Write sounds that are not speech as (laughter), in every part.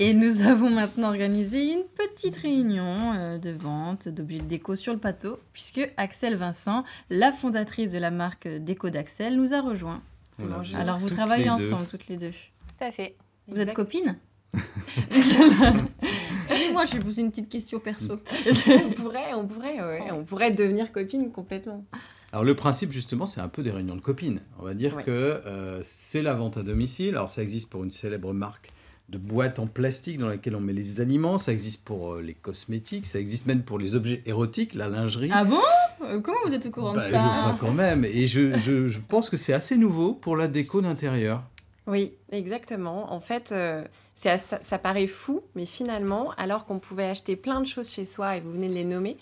Et nous (laughs) avons maintenant organisé une petite réunion euh, de vente d'objets de déco sur le plateau, puisque Axel Vincent, la fondatrice de la marque Déco d'Axel, nous a rejoint. Alors vous travaillez ensemble, toutes les deux. Tout à fait. Vous êtes copines (laughs) Excusez-moi, je vais poser une petite question perso. (laughs) on pourrait, on pourrait, on pourrait devenir copines complètement. Alors le principe justement, c'est un peu des réunions de copines. On va dire que euh, c'est la vente à domicile. Alors ça existe pour une célèbre marque de boîtes en plastique dans lesquelles on met les aliments. Ça existe pour euh, les cosmétiques, ça existe même pour les objets érotiques, la lingerie. Ah bon euh, Comment vous êtes au courant bah, de ça quand même. Et je, pense que c'est assez nouveau pour la déco d'intérieur. Oui, exactement. En fait, euh, ça, paraît fou, mais finalement, alors qu'on pouvait acheter plein de choses chez soi, et vous venez de les nommer,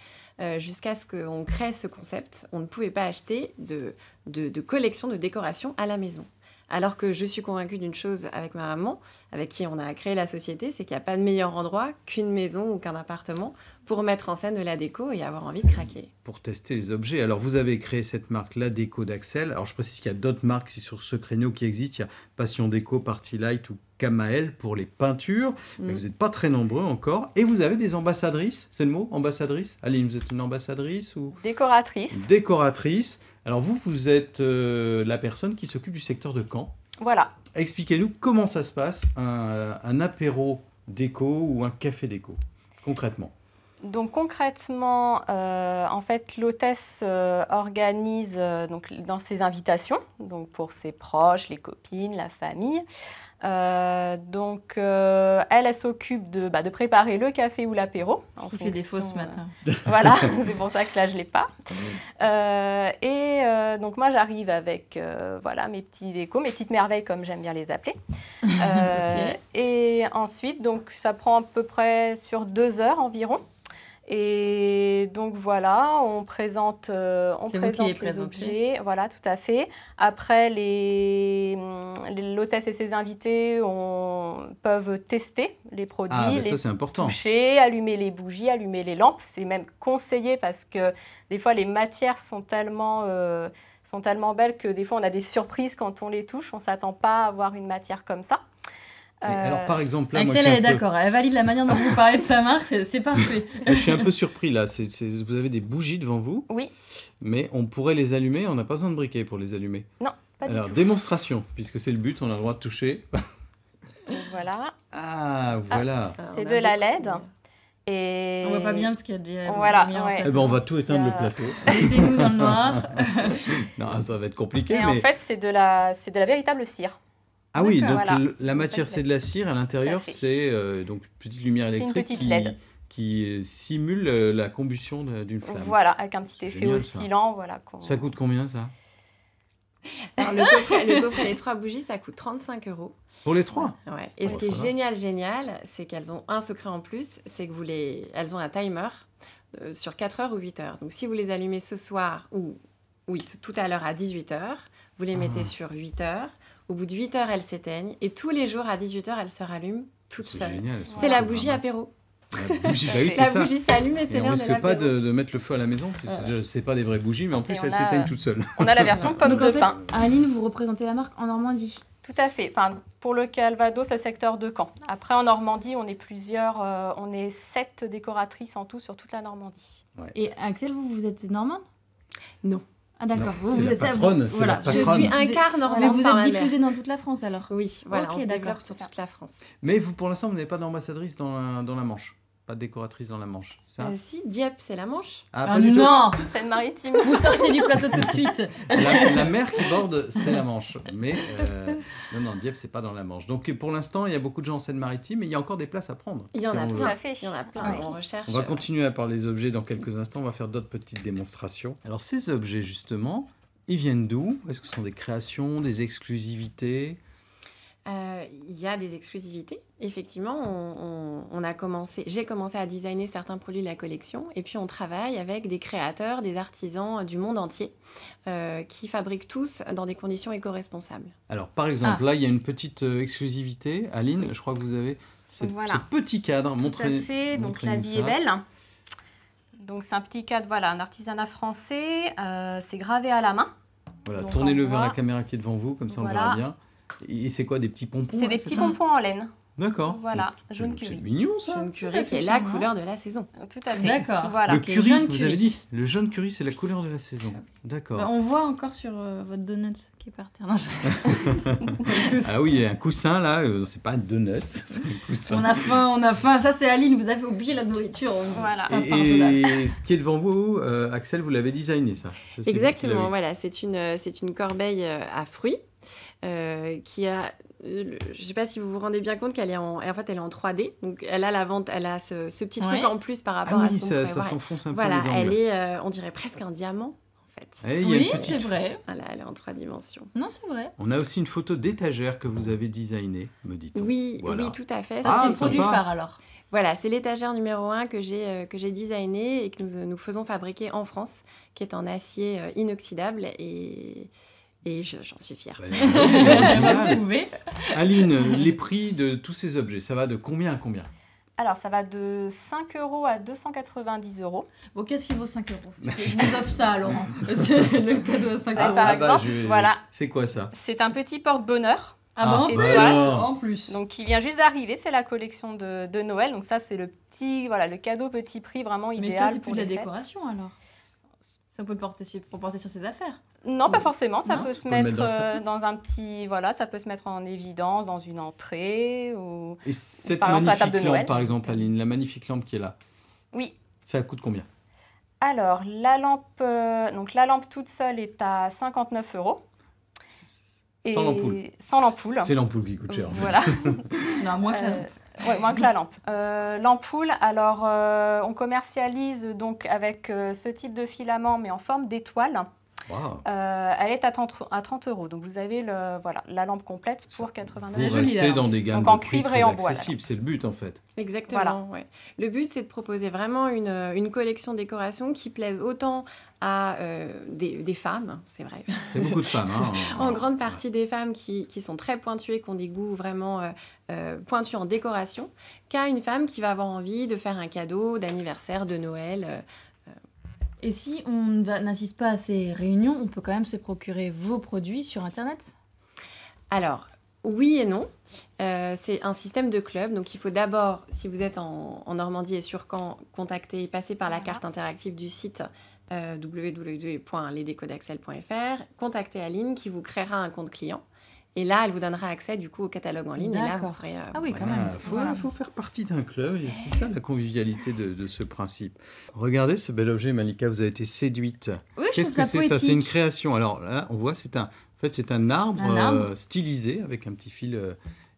jusqu'à ce qu'on crée ce concept, on ne pouvait pas acheter de, de, de collection de décoration à la maison. Alors que je suis convaincue d'une chose avec ma maman, avec qui on a créé la société, c'est qu'il n'y a pas de meilleur endroit qu'une maison ou qu'un appartement pour mettre en scène de la déco et avoir envie de craquer. Pour tester les objets. Alors vous avez créé cette marque La Déco d'Axel. Alors je précise qu'il y a d'autres marques sur ce créneau qui existent. Il y a Passion Déco, Party Light ou Kamael pour les peintures. Mm. Mais vous n'êtes pas très nombreux encore. Et vous avez des ambassadrices, c'est le mot Ambassadrice Aline, vous êtes une ambassadrice ou Décoratrice. Décoratrice. Alors vous, vous êtes euh, la personne qui s'occupe du secteur de Caen. Voilà. Expliquez-nous comment ça se passe, un apéro déco ou un café déco, concrètement. Donc concrètement, euh, en fait, l'hôtesse euh, organise euh, donc, dans ses invitations, donc pour ses proches, les copines, la famille. donc elle, s'occupe bah, de, préparer le café ou l'apéro. Qui fait des fausses matin. voilà, (laughs) c'est pour ça que là je l'ai pas. et donc moi j'arrive avec voilà mes petits décos, mes petites merveilles comme j'aime bien les appeler. (laughs) Et ensuite donc ça prend à peu près sur deux heures environ. Et donc voilà, on présente, euh, on présente les objets. Voilà, tout à fait. Après, l'hôtesse et ses invités on, peuvent tester les produits, ah, ben les toucher, allumer les bougies, allumer les lampes. C'est même conseillé parce que des fois, les matières sont tellement... Euh, sont tellement belles que des fois on a des surprises quand on les touche, on ne s'attend pas à avoir une matière comme ça. Euh, alors, par exemple, là, elle est d'accord, elle valide la manière dont vous parlez de sa marque, c'est parfait. (laughs) je suis un peu surpris là, vous avez des bougies devant vous. Oui. Mais on pourrait les allumer, on n'a pas besoin de briquet pour les allumer. Non, pas alors, tout Alors, démonstration, puisque c'est le but, on a le droit de toucher. voilà. (laughs) Ah, ah, voilà. c'est de la LED. Et... On voit pas bien parce qu'il y a du Voilà. Eh ben, on va tout éteindre le plateau. (laughs) Mettez-nous dans le noir. non, ça va être compliqué. mais... en fait, c'est de, la... de la véritable cire. Ah oui, donc la matière c'est de la cire, à l'intérieur c'est une euh, donc petite lumière électrique qui, euh, simule euh, la combustion d'une flamme. Voilà, avec un petit effet oscillant. Ça. ça coûte combien ça le, coffret, le les trois bougies, ça coûte 35 euros. Pour les trois ouais. Et oh, ce qui est génial, génial, c'est qu'elles ont un secret en plus, c'est que vous les... Elles ont un timer sur 4 heures ou 8 heures. Donc si vous les allumez ce soir ou oui, tout à l'heure à 18 heures, vous les mettez ah. sur 8 heures, au bout de 8 heures, elle s'éteigne. et tous les jours à 18 heures, elle se rallume toute seule. C'est la bougie apéro. La bougie, bah (laughs) bougie s'allume et c'est On risque pas de, mettre le feu à la maison, c'est pas des vraies bougies, mais en plus elle s'éteint toute seule. On a la version (laughs) pomme de pain. Aline, vous représentez la marque en Normandie Tout à fait. Enfin, pour le Calvados, c'est secteur de Caen. Après, en Normandie, on est plusieurs, euh, on est sept décoratrices en tout sur toute la Normandie. Et Axel, vous, vous êtes normande Non. Ah d'accord. C'est la patronne. Vous... Voilà. La Je suis un quart normalement. Mais vous êtes diffusée dans toute la France alors Oui, voilà, on sur toute la France. Mais vous, pour l'instant, vous n'êtes pas d'ambassadrice dans, dans la Manche pas décoratrice dans la Manche. Ça euh, si, Dieppe, c'est la Manche. Ah, ah non Seine-Maritime. Vous sortez du plateau tout de suite. la, mer qui borde, c'est la Manche. Mais euh, non, non, Dieppe, c'est pas dans la Manche. Donc pour l'instant, il y a beaucoup de gens en Seine-Maritime mais il y a encore des places à prendre. Il y en a plein. À Il y en a plein. Ah on recherche. On va continuer à parler des objets dans quelques instants. On va faire d'autres petites démonstrations. Alors ces objets, justement, ils viennent d'où Est-ce que ce sont des créations, des exclusivités euh, il y a des exclusivités. Effectivement, on, a commencé, j'ai commencé à designer certains produits de la collection, et puis on travaille avec des créateurs, des artisans du monde entier, euh, qui fabriquent tous dans des conditions éco-responsables. Alors, par exemple, ah. là, il y a une petite euh, exclusivité. Aline, je crois que vous avez ce petit cadre. Tout montrez, à Donc, la vie est belle. Donc, c'est un petit cadre, voilà, un artisanat français. c'est gravé à la main. Voilà, tournez-le vers la caméra qui est devant vous, comme ça on verra bien. Et c'est quoi, des petits pompons C'est hein, des petits pompons en laine. D'accord. Voilà, jaune curry. C'est mignon ça. Jaune curry qui la couleur de la saison. Tout à fait. D'accord. Voilà. Le curry, vous avez dit, le jaune curry c'est la couleur de la saison. D'accord. Bah, on voit encore sur euh, votre donut qui est par terre. (laughs) ah oui, il y a un coussin là, euh, c'est pas un donut, (laughs) c'est un coussin. On a faim, on a faim. Ça c'est Aline, vous avez oublié la nourriture. Voilà. Et, et ce qui est devant vous, euh, Axel, vous l'avez designé ça. ça Exactement, voilà, c'est une, c'est une corbeille à fruits euh, qui a euh, je sais pas si vous vous rendez bien compte qu'elle est en en fait elle est en 3D donc elle a la vente elle a ce, petit truc en plus par ah rapport à ce ça, ça s'enfonce un voilà, peu voilà elle est euh, on dirait presque un diamant fait. Eh, oui, c'est vrai. Voilà, elle est en trois dimensions. Non, c'est vrai. On a aussi une photo d'étagère que vous avez designée, me dit-on. Oui, oui, tout à fait. Ah, c'est le produit phare alors. Voilà, c'est l'étagère numéro 1 que j'ai euh, que j'ai designée et que nous, nous faisons fabriquer en France, qui est en acier inoxydable et et j'en suis fière. Bah, (laughs) Aline, les prix de tous ces objets, ça va de combien à combien alors, ça va de 5 euros à 290 euros. Bon, qu'est-ce qui vaut 5 euros Je vous offre ça, Laurent. (laughs) C'est le cadeau à 5 bah, euros. Ah bah, voilà. C'est quoi ça C'est un petit porte-bonheur. Ah, bon en, plus, ah en plus Donc, qui vient juste d'arriver. C'est la collection de, Noël. Donc, ça, c'est le petit, voilà, le cadeau petit prix vraiment idéal. Mais ça, c'est plus de la décoration, alors ça peut le porter pour porter sur ses affaires. Non, pas forcément. Ça peut se mettre, euh, dans, un petit, voilà, ça peut se mettre en évidence dans une entrée ou. Et cette par magnifique exemple, la lampe, par exemple, la magnifique lampe qui est là. Oui. Ça coûte combien Alors la lampe, euh, donc la lampe toute seule est à 59 euros. sans l'ampoule. Sans l'ampoule. C'est l'ampoule qui coûte cher. Voilà. (laughs) non, moins que la lampe. Euh, moins que la lampe. l'ampoule, alors on commercialise donc avec ce type de filament mais en forme d'étoile. Euh, elle est à 30, euros. Donc vous avez voilà, la lampe complète pour 89 euros. Vous restez dans des gammes C'est le but en fait. Exactement. Le but c'est de proposer vraiment une, une collection décoration qui plaise autant à euh, des, femmes, c'est vrai. C'est beaucoup de femmes. Hein, (laughs) en, grande partie des femmes qui, sont très pointues qui ont des goûts vraiment euh, pointus en décoration, qu'à une femme qui va avoir envie de faire un cadeau d'anniversaire, de Noël. Et si on n'assiste pas à ces réunions, on peut quand même se procurer vos produits sur Internet Alors, oui et non. Euh, c'est un système de club. Donc, il faut d'abord, si vous êtes en, Normandie et sur Caen, contacter et passer par la carte interactive du site euh, contacter Aline qui vous créera un compte client et là, elle vous donnera accès du coup au catalogue en ligne. Et là, euh, ah oui, quand même. Il faut, faire partie d'un club. Et c'est ça la convivialité de, ce principe. Regardez ce bel objet, Malika. Vous avez été séduite. Oui, Qu'est-ce que c'est ça C'est une création. Alors là, on voit, c'est un, en fait, c'est un arbre, euh, stylisé avec un petit fil. Euh,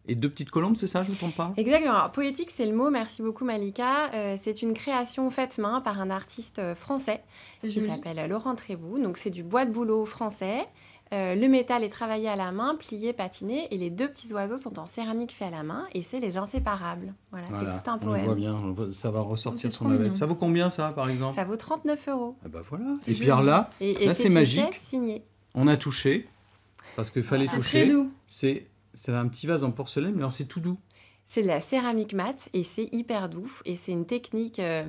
et deux petites colombes, c'est ça, je ne me trompe pas Exactement. Alors, poétique, c'est le mot, merci beaucoup Malika. c'est une création faite main par un artiste français qui s'appelle Laurent Trébou. Donc c'est du bois de boulot français. Euh, le métal est travaillé à la main, plié, patiné, et les deux petits oiseaux sont en céramique fait à la main, et c'est les inséparables. Voilà, c'est tout un poème. On voit bien, ça va ressortir sur ma veste. Ça vaut combien ça, par exemple Ça vaut 39 euros. Ah bah voilà. Et puis là, c'est magique. Signé. On a touché, parce qu'il fallait ah, toucher. C'est c'est un petit vase en porcelaine, mais alors c'est tout doux. C'est de la céramique mate et c'est hyper doux. Et c'est une technique euh,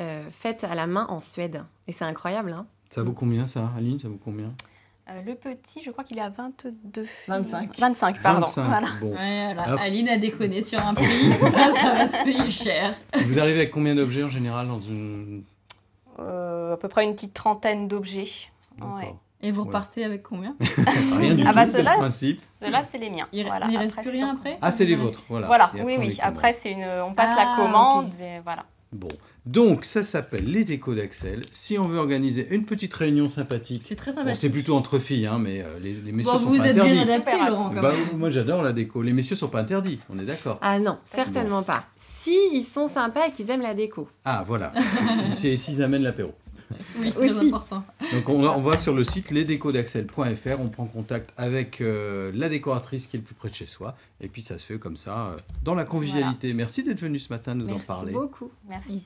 euh, faite à la main en Suède. Et c'est incroyable. Hein. ça vaut combien ça, Aline Ça vaut combien euh, le petit, je crois qu'il est à 22. 25. 25, pardon. Aline a déconné sur un prix. (laughs) ça, ça va se payer cher. Vous arrivez avec combien d'objets en général dans une... Euh, à peu près une petite trentaine d'objets. Et vous repartez avec combien (laughs) Rien du ah bah, tout, c'est le principe. Ceux-là, c'est les miens. Il, ne reste plus rien après Ah, c'est les vôtres, voilà. Voilà, oui, oui. Après, c'est une... on passe la ah, commande et voilà. Bon, donc ça s'appelle les décos d'Axel. Si on veut organiser une petite réunion sympathique, c'est très c'est plutôt entre filles, hein, mais euh, les, messieurs sont vous êtes bien adapté, Laurent. Bah, moi j'adore la déco. Les messieurs sont pas interdits, on est d'accord. Ah non, certainement pas. Si ils sont sympas et qu'ils aiment la déco. Ah voilà. S'ils si, amènent l'apéro. Oui, c'est important. Donc on, on, va sur le site lesdécodaxel.fr, on prend contact avec euh, la décoratrice qui est le plus près de chez soi, et puis ça se fait comme ça, euh, dans la convivialité. Merci d'être venu ce matin nous en parler. Merci beaucoup. Merci.